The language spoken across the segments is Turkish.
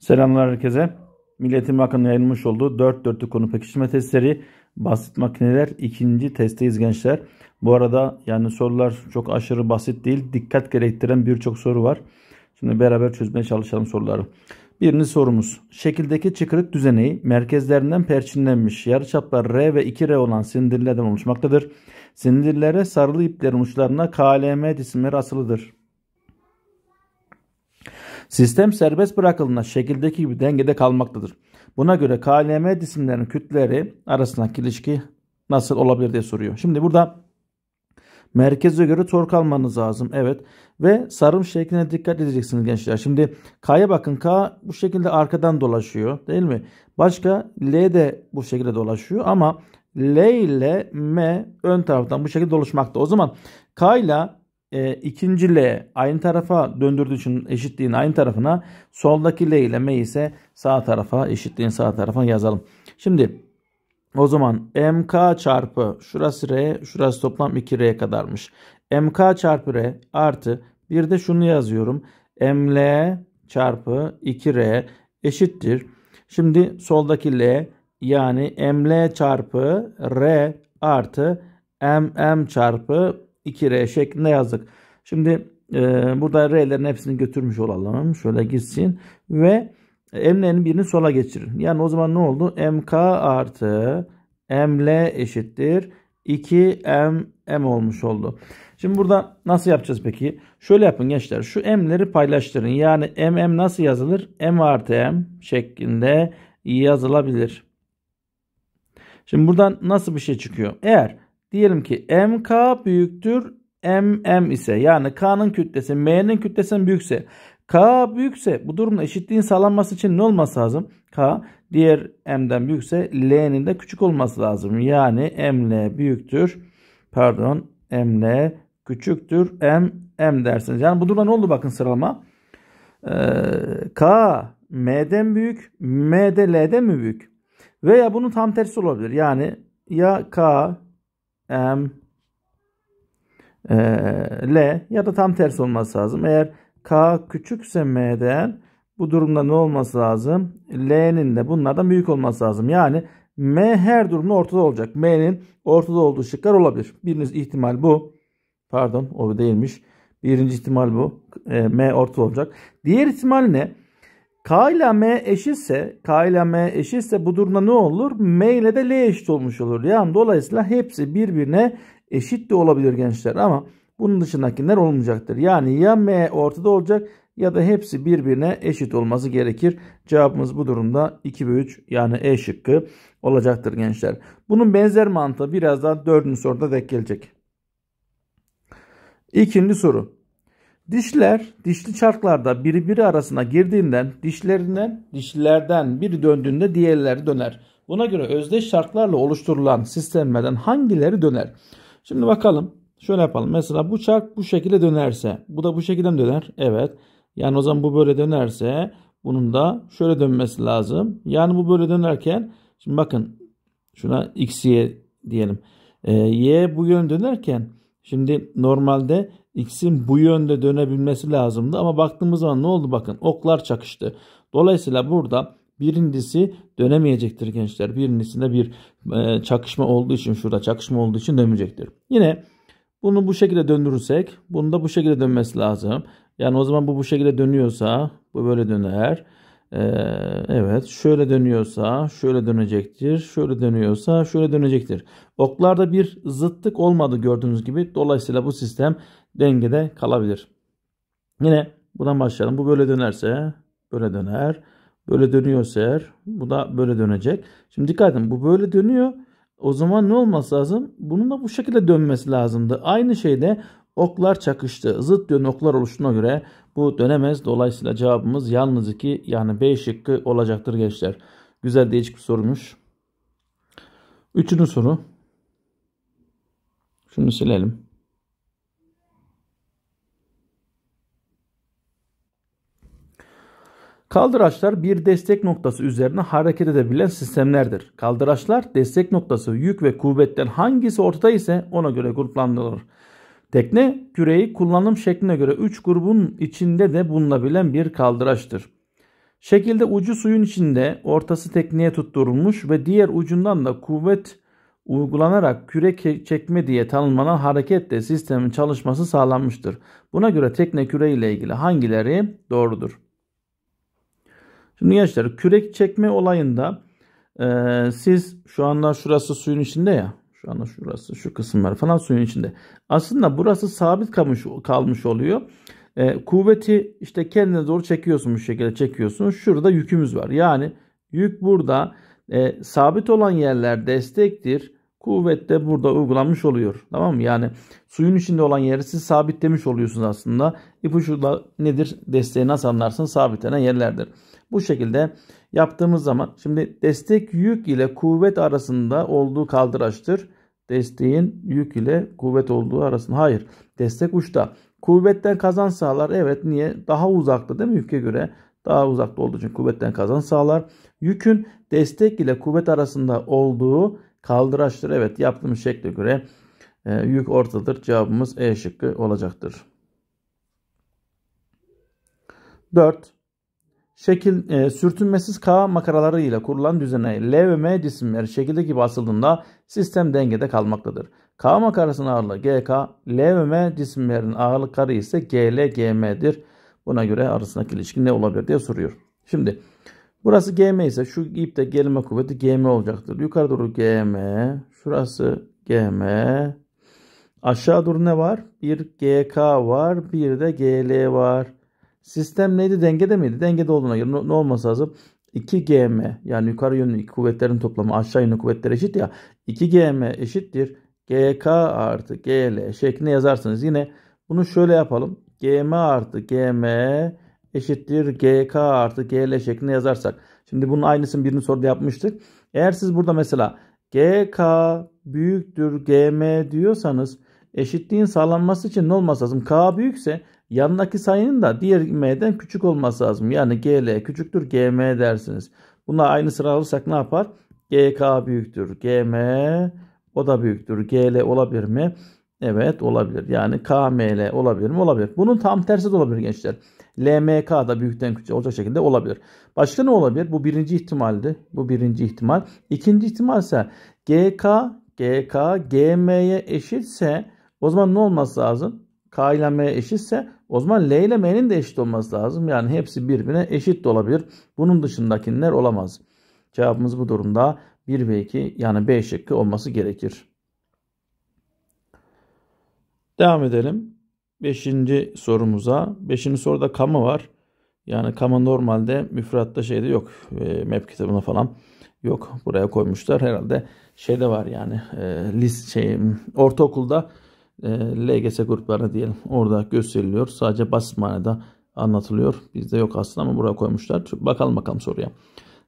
Selamlar herkese. Milletin Bakanı yayınlamış olduğu 4 dörtlük konu pekişme testleri basit makineler ikinci testteyiz gençler. Bu arada yani sorular çok aşırı basit değil. Dikkat gerektiren birçok soru var. Şimdi beraber çözmeye çalışalım soruları. Birinci sorumuz. Şekildeki çıkırık düzeneği merkezlerinden perçinlenmiş yarıçaplar R ve 2R olan sindirlerden oluşmaktadır. Sindirlere sarılı iplerin uçlarına KLM cisimleri asılıdır. Sistem serbest bırakıldığında şekildeki gibi dengede kalmaktadır. Buna göre KLM cisimlerin kütleleri arasındaki ilişki nasıl olabilir diye soruyor. Şimdi burada merkeze göre tork almanız lazım. Evet ve sarım şekline dikkat edeceksiniz gençler. Şimdi K'ya bakın. K bu şekilde arkadan dolaşıyor değil mi? Başka L de bu şekilde dolaşıyor ama L ile M ön taraftan bu şekilde dolaşmakta. O zaman K ile e, ikinci L aynı tarafa döndürdüğü için eşitliğin aynı tarafına soldaki L ile M ise sağ tarafa eşitliğin sağ tarafına yazalım. Şimdi o zaman MK çarpı şurası R şurası toplam 2R kadarmış. MK çarpı R artı bir de şunu yazıyorum. ML çarpı 2R eşittir. Şimdi soldaki L yani ML çarpı R artı MM çarpı 2R şeklinde yazdık. Şimdi e, burada R'lerin hepsini götürmüş olalım. Şöyle gitsin. Ve M'lerin birini sola geçirin. Yani o zaman ne oldu? MK artı ML eşittir. 2M M olmuş oldu. Şimdi burada nasıl yapacağız peki? Şöyle yapın gençler. Şu M'leri paylaştırın. Yani MM nasıl yazılır? M artı M şeklinde yazılabilir. Şimdi buradan nasıl bir şey çıkıyor? Eğer Diyelim ki MK büyüktür MM ise yani K'nın kütlesi M'nin kütlesinden büyükse K büyükse bu durumda eşitliğin sağlanması için ne olması lazım? K diğer M'den büyükse L'nin de küçük olması lazım. Yani ML büyüktür. Pardon ML küçüktür. M M dersiniz. Yani bu durumda ne oldu bakın sıralama. Ee, K M'den büyük. M'de L'den mi büyük? Veya bunun tam tersi olabilir. Yani ya K e, L ya da tam tersi olması lazım. Eğer K küçükse M'den bu durumda ne olması lazım? L'nin de bunlardan büyük olması lazım. Yani M her durumda ortada olacak. M'nin ortada olduğu şıklar olabilir. Birinci ihtimal bu. Pardon o değilmiş. Birinci ihtimal bu. E, M ortada olacak. Diğer ihtimal ne? K ile M eşitse, K ile M eşitse bu durumda ne olur? M ile de L eşit olmuş olur. Yani dolayısıyla hepsi birbirine eşit de olabilir gençler ama bunun dışındakiler olmayacaktır. Yani ya M ortada olacak ya da hepsi birbirine eşit olması gerekir. Cevabımız bu durumda 2 ve 3 yani E şıkkı olacaktır gençler. Bunun benzer mantığı biraz daha 4. soruda denk gelecek. İkinci soru. Dişler dişli çarklarda birbiri arasına girdiğinden dişlerinden dişlerden biri döndüğünde diğerleri döner. Buna göre özdeş çarklarla oluşturulan sistemlerden hangileri döner? Şimdi bakalım. Şöyle yapalım. Mesela bu çark bu şekilde dönerse, bu da bu şekilde döner? Evet. Yani o zaman bu böyle dönerse bunun da şöyle dönmesi lazım. Yani bu böyle dönerken şimdi bakın şuna x y diyelim. E, y bu yön dönerken şimdi normalde X'in bu yönde dönebilmesi lazımdı ama baktığımız zaman ne oldu bakın oklar çakıştı. Dolayısıyla burada birincisi dönemeyecektir gençler. Birincisinde bir e, çakışma olduğu için şurada çakışma olduğu için dönmeyecektir. Yine bunu bu şekilde döndürürsek bunu da bu şekilde dönmesi lazım. Yani o zaman bu bu şekilde dönüyorsa bu böyle döner. E, evet şöyle dönüyorsa şöyle dönecektir. Şöyle dönüyorsa şöyle dönecektir. Oklarda bir zıtlık olmadı gördüğünüz gibi. Dolayısıyla bu sistem dengede kalabilir. Yine buradan başlayalım. Bu böyle dönerse böyle döner. Böyle dönüyorsa eğer bu da böyle dönecek. Şimdi dikkat edin bu böyle dönüyor. O zaman ne olması lazım? Bunun da bu şekilde dönmesi lazımdı. Aynı şeyde oklar çakıştı. Zıt yön oklar oluştuğuna göre bu dönemez. Dolayısıyla cevabımız yalnız iki yani B şıkkı olacaktır gençler. Güzel değişik bir sorumuş. Üçüncü soru. Şunu silelim. Kaldıraçlar bir destek noktası üzerine hareket edebilen sistemlerdir. Kaldıraçlar destek noktası, yük ve kuvvetten hangisi ortada ise ona göre gruplandırılır. Tekne küreği kullanım şekline göre 3 grubun içinde de bulunabilen bir kaldıraçtır. Şekilde ucu suyun içinde ortası tekneye tutturulmuş ve diğer ucundan da kuvvet uygulanarak küre çekme diye tanımlanan hareketle sistemin çalışması sağlanmıştır. Buna göre tekne küre ile ilgili hangileri doğrudur? Şimdi gençler kürek çekme olayında e, siz şu anda şurası suyun içinde ya. Şu anda şurası şu kısımlar falan suyun içinde. Aslında burası sabit kalmış, kalmış oluyor. E, kuvveti işte kendine doğru çekiyorsun bu şekilde çekiyorsun. Şurada yükümüz var. Yani yük burada e, sabit olan yerler destektir. Kuvvet de burada uygulanmış oluyor. Tamam mı? Yani suyun içinde olan yeri siz sabitlemiş oluyorsunuz aslında. İpucu da nedir? Desteği nasıl anlarsın? Sabitlenen yerlerdir. Bu şekilde yaptığımız zaman şimdi destek yük ile kuvvet arasında olduğu kaldıraçtır. Desteğin yük ile kuvvet olduğu arasında. Hayır. Destek uçta. Kuvvetten kazan sağlar. Evet niye? Daha uzakta değil mi yüke göre? Daha uzakta olduğu için kuvvetten kazan sağlar. Yükün destek ile kuvvet arasında olduğu kaldıraçtır. Evet yaptığımız şekle göre e, yük ortadır. Cevabımız E şıkkı olacaktır. 4 şekil e, sürtünmesiz K makaraları ile kurulan düzene L ve M cisimleri şekilde gibi asıldığında sistem dengede kalmaktadır. K makarasının ağırlığı GK, L ve M cisimlerin ağırlıkları ise GL, GM'dir. Buna göre arasındaki ilişki ne olabilir diye soruyor. Şimdi burası GM ise şu ipte gelme kuvveti GM olacaktır. Yukarı doğru GM, şurası GM. Aşağı doğru ne var? Bir GK var, bir de GL var. Sistem neydi? Dengede miydi? Dengede olduğuna göre ne, ne olması lazım? 2 GM yani yukarı yönlü iki kuvvetlerin toplamı aşağı yönlü kuvvetler eşit ya. 2 GM eşittir. GK artı GL şeklinde yazarsınız. Yine bunu şöyle yapalım. GM artı GM eşittir GK artı GL şeklinde yazarsak. Şimdi bunun aynısını birinci soruda yapmıştık. Eğer siz burada mesela GK büyüktür GM diyorsanız eşitliğin sağlanması için ne olması lazım? K büyükse Yanındaki sayının da diğer m'den küçük olması lazım. Yani gl küçüktür gm dersiniz. Buna aynı sıra alırsak ne yapar? gk büyüktür gm o da büyüktür. gl olabilir mi? Evet olabilir. Yani kml olabilir mi? Olabilir. Bunun tam tersi de olabilir gençler. LMK da büyükten küçük olacak şekilde olabilir. Başka ne olabilir? Bu birinci ihtimaldi. Bu birinci ihtimal. İkinci ihtimal ise GK, GK, GM'ye eşitse o zaman ne olması lazım? K ile M eşitse o zaman L ile M'nin de eşit olması lazım. Yani hepsi birbirine eşit de olabilir. Bunun dışındakiler olamaz. Cevabımız bu durumda 1 ve 2 yani B şıkkı olması gerekir. Devam edelim. 5. sorumuza. 5. soruda kama var. Yani kama normalde müfratta şeyde yok. E, map kitabına falan yok. Buraya koymuşlar. Herhalde şeyde var yani e, list şey ortaokulda LGS gruplarına diyelim. Orada gösteriliyor. Sadece basit manada anlatılıyor. Bizde yok aslında ama buraya koymuşlar. Bakalım bakalım soruya.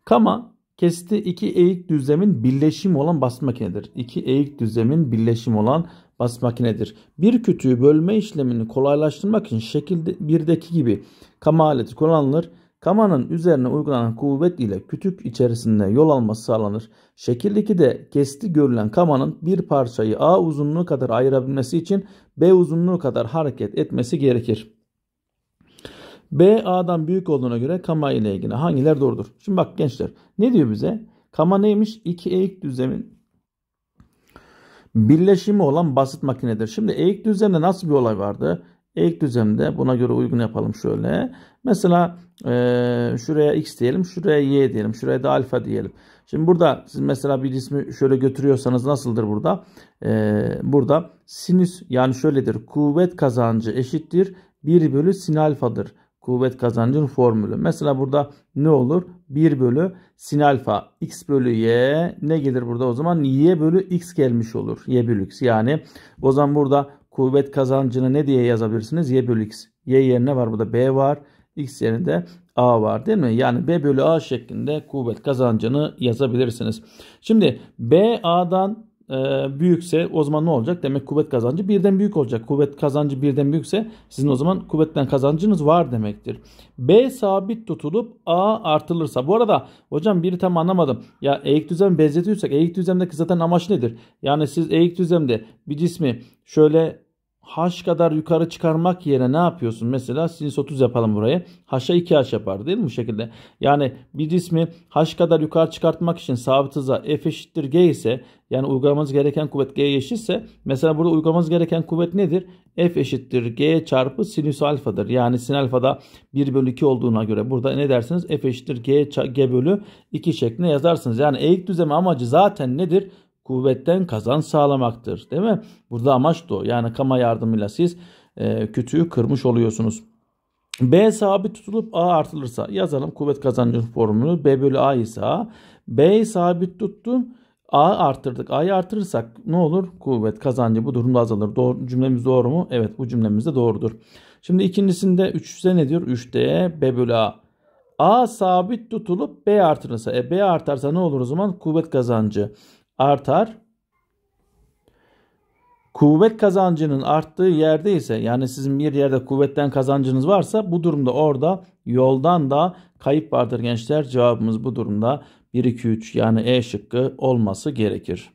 Kama kesti iki eğik düzlemin birleşimi olan basit makinedir. İki eğik düzlemin birleşimi olan basit makinedir. Bir kütüğü bölme işlemini kolaylaştırmak için şekilde birdeki gibi kama aleti kullanılır. Kamanın üzerine uygulanan kuvvet ile kütük içerisinde yol alması sağlanır. Şekil 2'de kesti görülen kamanın bir parçayı A uzunluğu kadar ayırabilmesi için B uzunluğu kadar hareket etmesi gerekir. B A'dan büyük olduğuna göre kama ile ilgili hangiler doğrudur? Şimdi bak gençler ne diyor bize? Kama neymiş? İki eğik düzlemin birleşimi olan basit makinedir. Şimdi eğik düzlemde nasıl bir olay vardı? Ek düzlemde buna göre uygun yapalım şöyle. Mesela e, şuraya x diyelim, şuraya y diyelim, şuraya da alfa diyelim. Şimdi burada siz mesela bir cismi şöyle götürüyorsanız nasıldır burada? E, burada sinüs yani şöyledir. Kuvvet kazancı eşittir 1 bölü sin alfadır. Kuvvet kazancının formülü. Mesela burada ne olur? 1 bölü sin alfa x bölü y ne gelir burada? O zaman y bölü x gelmiş olur. y bölü x yani o zaman burada kuvvet kazancını ne diye yazabilirsiniz? Y bölü X. Y yerine var burada B var. X yerinde A var değil mi? Yani B bölü A şeklinde kuvvet kazancını yazabilirsiniz. Şimdi B A'dan ee, büyükse o zaman ne olacak? Demek kuvvet kazancı birden büyük olacak. Kuvvet kazancı birden büyükse sizin o zaman kuvvetten kazancınız var demektir. B sabit tutulup A artılırsa. Bu arada hocam biri tam anlamadım. Ya eğik düzlem benzetiyorsak eğik düzlemdeki zaten amaç nedir? Yani siz eğik düzlemde bir cismi şöyle h kadar yukarı çıkarmak yerine ne yapıyorsun? Mesela sinüs 30 yapalım buraya. H'a 2 h yapar değil mi bu şekilde? Yani bir cismi h kadar yukarı çıkartmak için sabit hıza f eşittir g ise yani uygulamamız gereken kuvvet g eşitse mesela burada uygulamamız gereken kuvvet nedir? f eşittir g çarpı sinüs alfadır. Yani sin alfada 1 bölü 2 olduğuna göre burada ne dersiniz? f eşittir g, g bölü 2 şeklinde yazarsınız. Yani eğik düzeme amacı zaten nedir? kuvvetten kazan sağlamaktır. Değil mi? Burada amaç da o. Yani kama yardımıyla siz e, kütüğü kırmış oluyorsunuz. B sabit tutulup A artılırsa yazalım kuvvet kazancı formülü B bölü A ise A. B sabit tuttum. A artırdık. A'yı artırırsak ne olur? Kuvvet kazancı bu durumda azalır. Doğru, cümlemiz doğru mu? Evet bu cümlemiz de doğrudur. Şimdi ikincisinde 3'te ne diyor? 3'te B bölü A. A sabit tutulup B artırırsa. E B artarsa ne olur o zaman? Kuvvet kazancı artar. Kuvvet kazancının arttığı yerde ise yani sizin bir yerde kuvvetten kazancınız varsa bu durumda orada yoldan da kayıp vardır gençler. Cevabımız bu durumda 1 2 3 yani E şıkkı olması gerekir.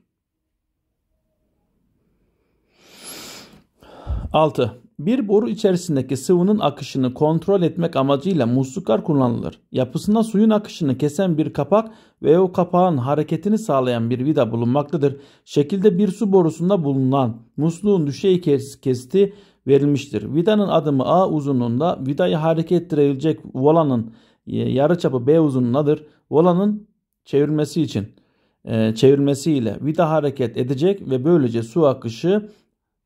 6. Bir boru içerisindeki sıvının akışını kontrol etmek amacıyla musluklar kullanılır. Yapısında suyun akışını kesen bir kapak ve o kapağın hareketini sağlayan bir vida bulunmaktadır. Şekilde bir su borusunda bulunan musluğun düşey kesiti verilmiştir. Vidanın adımı A uzunluğunda vidayı hareket ettirebilecek volanın e, yarıçapı B uzunluğundadır. Volanın çevirmesi için e, çevirmesiyle vida hareket edecek ve böylece su akışı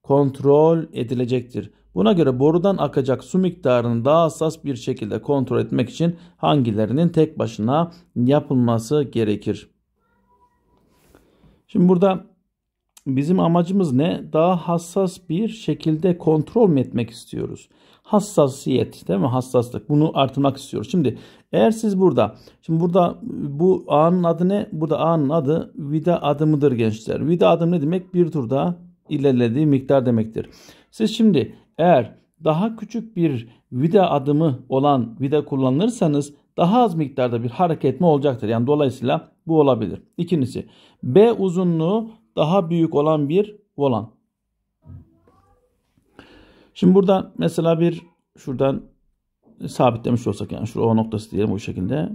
kontrol edilecektir. Buna göre borudan akacak su miktarını daha hassas bir şekilde kontrol etmek için hangilerinin tek başına yapılması gerekir? Şimdi burada bizim amacımız ne? Daha hassas bir şekilde kontrol mü etmek istiyoruz? Hassasiyet değil mi? Hassaslık. Bunu artırmak istiyoruz. Şimdi eğer siz burada, şimdi burada bu ağın adı ne? Burada ağın adı vida adımıdır gençler. Vida adım ne demek? Bir turda ilerlediği miktar demektir. Siz şimdi eğer daha küçük bir vida adımı olan vida kullanırsanız daha az miktarda bir hareketme olacaktır. Yani dolayısıyla bu olabilir. İkincisi B uzunluğu daha büyük olan bir volan. Şimdi burada mesela bir şuradan sabitlemiş olsak yani şu O noktası diyelim bu şekilde.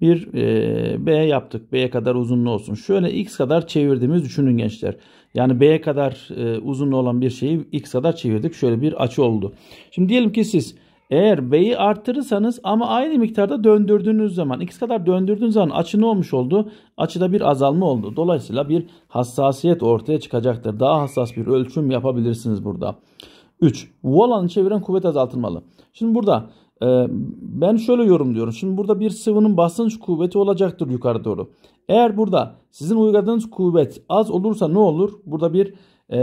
Bir e, B yaptık. B'ye kadar uzunluğu olsun. Şöyle X kadar çevirdiğimiz düşünün gençler. Yani B'ye kadar e, uzunluğu olan bir şeyi x kadar çevirdik. Şöyle bir açı oldu. Şimdi diyelim ki siz eğer B'yi arttırırsanız, ama aynı miktarda döndürdüğünüz zaman X kadar döndürdüğünüz zaman açı ne olmuş oldu? Açıda bir azalma oldu. Dolayısıyla bir hassasiyet ortaya çıkacaktır. Daha hassas bir ölçüm yapabilirsiniz burada. 3. Volan'ı çeviren kuvvet azaltılmalı. Şimdi burada ee, ben şöyle yorumluyorum. Şimdi burada bir sıvının basınç kuvveti olacaktır yukarı doğru. Eğer burada sizin uyguladığınız kuvvet az olursa ne olur? Burada bir e,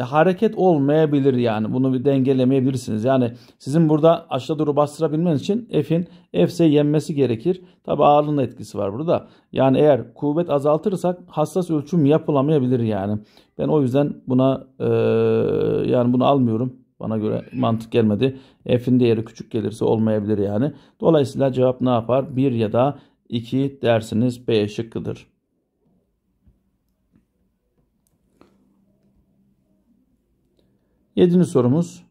hareket olmayabilir yani. Bunu bir dengelemeyebilirsiniz. Yani sizin burada aşağı doğru bastırabilmeniz için F'in F'se yenmesi gerekir. Tabi ağırlığın etkisi var burada. Yani eğer kuvvet azaltırsak hassas ölçüm yapılamayabilir yani. Ben o yüzden buna e, yani bunu almıyorum. Bana göre mantık gelmedi. F'in değeri küçük gelirse olmayabilir yani. Dolayısıyla cevap ne yapar? 1 ya da 2 dersiniz B şıkkıdır. Yedinci sorumuz.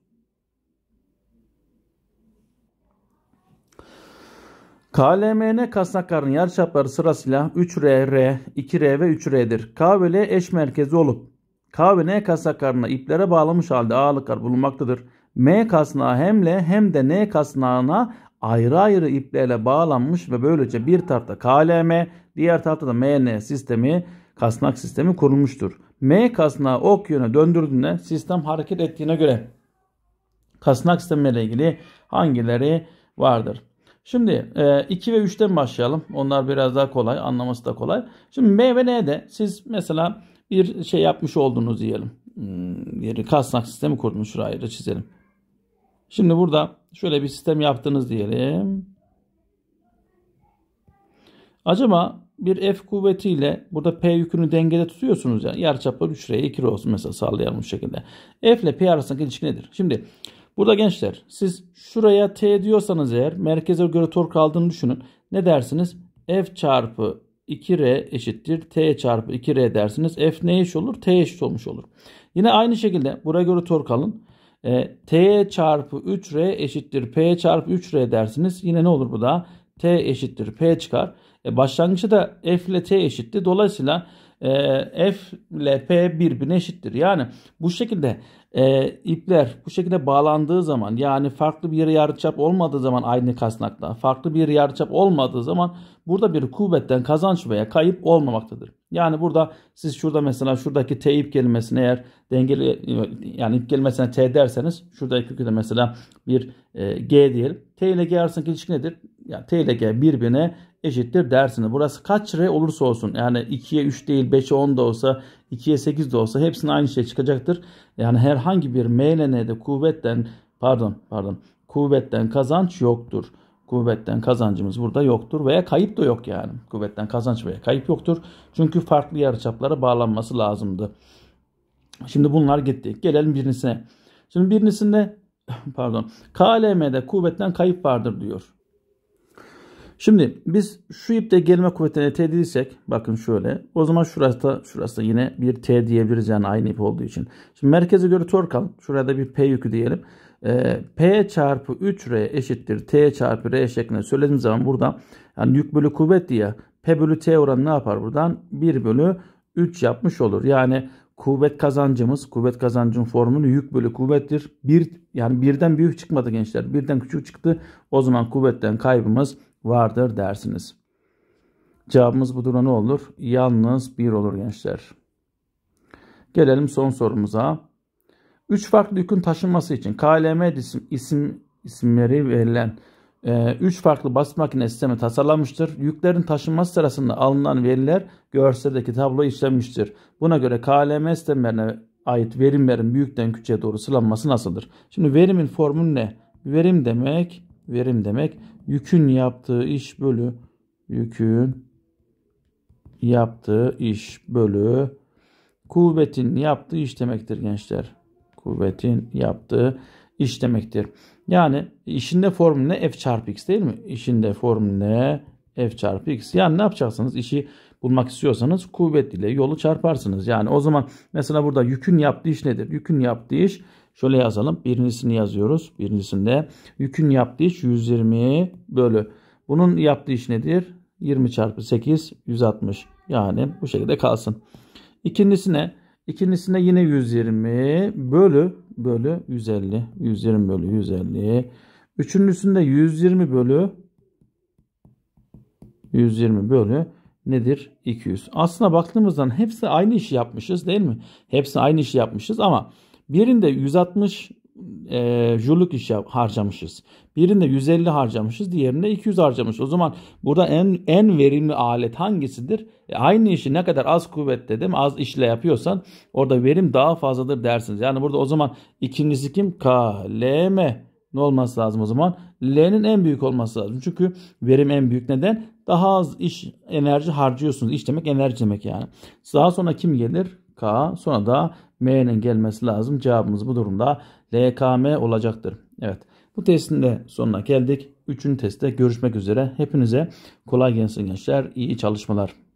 KLMN kasnakların yarıçapları sırasıyla 3 r, r 2R ve 3R'dir. K ve L eş merkezi olup K ve N kas sakarına iplere bağlamış halde ağırlıklar bulunmaktadır. M kasnağı hem L hem de N kasnağına ayrı ayrı iplerle bağlanmış ve böylece bir tarafta KLM, diğer tarafta da MN sistemi, kasnak sistemi kurulmuştur. M kasnağı ok yöne döndürdüğünde sistem hareket ettiğine göre kasnak sistemiyle ilgili hangileri vardır? Şimdi 2 e, ve 3'ten başlayalım. Onlar biraz daha kolay. Anlaması da kolay. Şimdi M ve N'de siz mesela bir şey yapmış olduğunu diyelim. Hmm, bir kasnak sistemi kurdunuz. Şurayı da çizelim. Şimdi burada şöyle bir sistem yaptınız diyelim. Acaba bir F kuvvetiyle burada P yükünü dengede tutuyorsunuz ya Yarıçapları 3 R'ye 2 R olsun mesela sağlayalım bu şekilde. F ile P arasındaki ilişki nedir? Şimdi burada gençler siz şuraya T diyorsanız eğer merkeze göre tork aldığını düşünün. Ne dersiniz? F çarpı 2R eşittir T çarpı 2R dersiniz. F ne eşit olur? T eşit olmuş olur. Yine aynı şekilde buraya göre tork alın. E, T çarpı 3R eşittir P çarpı 3R dersiniz. Yine ne olur bu da? T eşittir P çıkar. E, başlangıçta da F ile T eşitti. Dolayısıyla e, F ile P birbirine eşittir. Yani bu şekilde e, ipler bu şekilde bağlandığı zaman yani farklı bir yarıçap olmadığı zaman aynı kasnakta farklı bir yarıçap olmadığı zaman burada bir kuvvetten kazanç veya kayıp olmamaktadır. Yani burada siz şurada mesela şuradaki T ip kelimesini eğer dengeli yani ip kelimesine T derseniz şuradaki de mesela bir e, G diyelim. T ile G arasındaki ilişki nedir? yani TLG birbirine eşittir dersini. Burası kaç R olursa olsun yani 2'ye 3 değil 5'e 10 da olsa 2'ye 8 de olsa hepsinin aynı şey çıkacaktır. Yani herhangi bir M ile kuvvetten pardon pardon kuvvetten kazanç yoktur. Kuvvetten kazancımız burada yoktur veya kayıp da yok yani. Kuvvetten kazanç veya kayıp yoktur. Çünkü farklı yarıçaplara bağlanması lazımdı. Şimdi bunlar gitti. Gelelim birincisine. Şimdi birincisinde pardon KLM'de kuvvetten kayıp vardır diyor. Şimdi biz şu ipte gelme kuvvetine T dediysek bakın şöyle. O zaman şurası da, şurası da yine bir T diyebiliriz yani aynı ip olduğu için. Şimdi merkeze göre tork al. Şuraya da bir P yükü diyelim. Ee, P çarpı 3R eşittir T çarpı R şeklinde söylediğim zaman burada yani yük bölü kuvvet diye P bölü T oranı ne yapar buradan? 1 bölü 3 yapmış olur. Yani kuvvet kazancımız, kuvvet kazancının formülü yük bölü kuvvettir. Bir, yani birden büyük çıkmadı gençler. Birden küçük çıktı. O zaman kuvvetten kaybımız vardır dersiniz. Cevabımız bu durumda ne olur? Yalnız bir olur gençler. Gelelim son sorumuza. Üç farklı yükün taşınması için KLM isim, isim isimleri verilen e, üç farklı basit makine sistemi tasarlanmıştır. Yüklerin taşınması sırasında alınan veriler görseldeki tablo işlenmiştir. Buna göre KLM sistemlerine ait verimlerin büyükten küçüğe doğru sıralanması nasıldır? Şimdi verimin formülü ne? Verim demek, verim demek yükün yaptığı iş bölü yükün yaptığı iş bölü kuvvetin yaptığı iş demektir gençler. Kuvvetin yaptığı iş demektir. Yani işinde formülü ne? F çarpı X değil mi? İşinde formülü ne? F çarpı X. Yani ne yapacaksınız? İşi bulmak istiyorsanız kuvvet ile yolu çarparsınız. Yani o zaman mesela burada yükün yaptığı iş nedir? Yükün yaptığı iş Şöyle yazalım. Birincisini yazıyoruz. Birincisinde yükün yaptığı iş 120 bölü. Bunun yaptığı iş nedir? 20 çarpı 8 160. Yani bu şekilde kalsın. İkincisine ikincisine yine 120 bölü bölü 150. 120 bölü 150. Üçüncüsünde 120 bölü 120 bölü nedir? 200. Aslına baktığımızdan hepsi aynı işi yapmışız değil mi? Hepsi aynı işi yapmışız ama Birinde 160 e, jurluk iş harcamışız. Birinde 150 harcamışız, diğerinde 200 harcamış. O zaman burada en en verimli alet hangisidir? E, aynı işi ne kadar az kuvvet dedim, az işle yapıyorsan orada verim daha fazladır dersiniz. Yani burada o zaman ikincisi kim? Kaleme. Ne olması lazım o zaman? L'nin en büyük olması lazım. Çünkü verim en büyük neden? Daha az iş enerji harcıyorsunuz. İş demek enerji demek yani. Daha sonra kim gelir? K sonra da M'nin gelmesi lazım. Cevabımız bu durumda LKM olacaktır. Evet bu testin de sonuna geldik. Üçüncü testte görüşmek üzere. Hepinize kolay gelsin gençler. İyi çalışmalar.